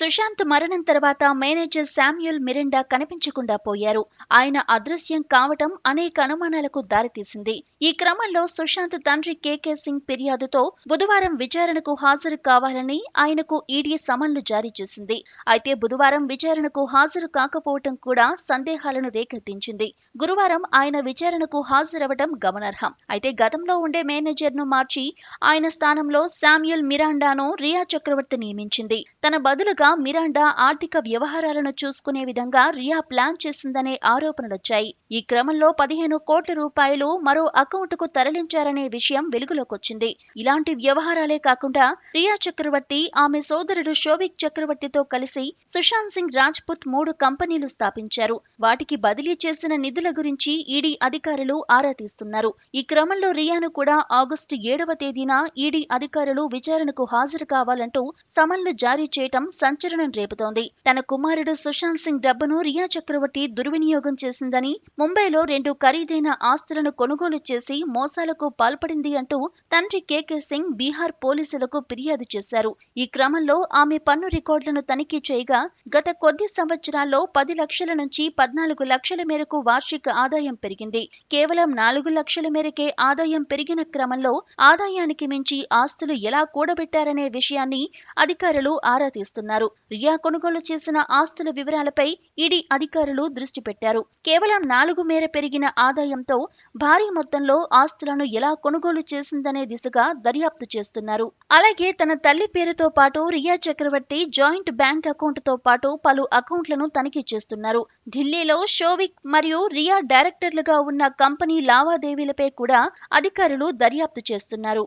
సుశాంత్ మరణం తర్వాత manager Samuel Mirinda కనిపించకుండా పోయారు ఆయన అదృశ్యం కావటం అనేక అనుమానాలకు దారితీసింది ఈ క్రమంలో సుశాంత్ తండ్రి కేకే సింగ్ ఫిర్యాదుతో బుధవారం విచారణకు హాజరు కావాలని ఆయనకు ఈడీ సమన్లు జారీ చేసింది అయితే బుధవారం విచారణకు హాజరు కాకపోవటం కూడా సందేహాలను రేకెత్తించింది గురువారం ఆయన విచారణకు హాజరవటం గమనార్హం అయితే గతంలో ఉండే మేనేజర్ ను మార్చి ఆయన స్థానంలో శామ్యుల్ మిరాండాను రియా చక్రవర్తి నియమించింది తన బదులుగా మిరాండా ఆర్థిక వ్యవహారాలను చూసుకునే విధంగా రియా ప్లాన్ చేసిందనే ఆరోపణలొచ్చాయి ఈ క్రమంలో పదిహేను కోట్ల రూపాయలు మరో అకౌంట్కు తరలించారనే విషయం వెలుగులోకొచ్చింది ఇలాంటి వ్యవహారాలే కాకుండా రియా చక్రవర్తి ఆమె సోదరుడు శోభిక్ చక్రవర్తితో కలిసి సుశాంత్ సింగ్ రాజ్పుత్ మూడు కంపెనీలు స్థాపించారు వాటికి బదిలీ చేసిన నిధుల గురించి ఈడీ అధికారులు ఆరా తీస్తున్నారు ఈ క్రమంలో రియాను కూడా ఆగస్టు ఏడవ తేదీన ఈడీ అధికారులు విచారణకు హాజరు కావాలంటూ సమన్లు జారీ చేయటం సంచలనం రేపుతోంది తన కుమారుడు సుశాంత్ సింగ్ డబ్బును రియా చక్రవర్తి దుర్వినియోగం చేసిందని ముంబైలో రెండు ఖరీదైన ఆస్తులను కొనుగోలు చేసి మోసాలకు పాల్పడింది అంటూ తండ్రి కేకే సింగ్ బీహార్ పోలీసులకు ఫిర్యాదు చేశారు ఈ క్రమంలో ఆమె పన్ను రికార్డులను తనిఖీ చేయగా గత కొద్ది సంవత్సరాల్లో పది లక్షల నుంచి పద్నాలుగు లక్షల మేరకు వార్షిక ఆదాయం పెరిగింది కేవలం నాలుగు లక్షల మేరకే ఆదాయం పెరిగిన క్రమంలో ఆదాయానికి మించి ఆస్తులు ఎలా కూడబెట్టారనే విషయాన్ని అధికారులు ఆరా తీస్తున్నారు రియా కొనుగోలు చేసిన ఆస్తుల వివరాలపై ఈడీ అధికారులు దృష్టి పెట్టారు కేవలం నాలుగు మేర పెరిగిన ఆదాయంతో భారీ మొత్తంలో ఆస్తులను ఎలా కొనుగోలు చేసిందనే దిశగా దర్యాప్తు చేస్తున్నారు అలాగే తన తల్లి పేరుతో పాటు Rhea Chakraborty joint bank account తో పాటు పలు అకౌంట్లను తనిఖీ చేస్తున్నారు ఢిల్లీలో షోవిక్ మరియు రియా డైరెక్టర్లుగా ఉన్న కంపెనీ లావాదేవీలపై కూడా అధికారులు దర్యాప్తు చేస్తున్నారు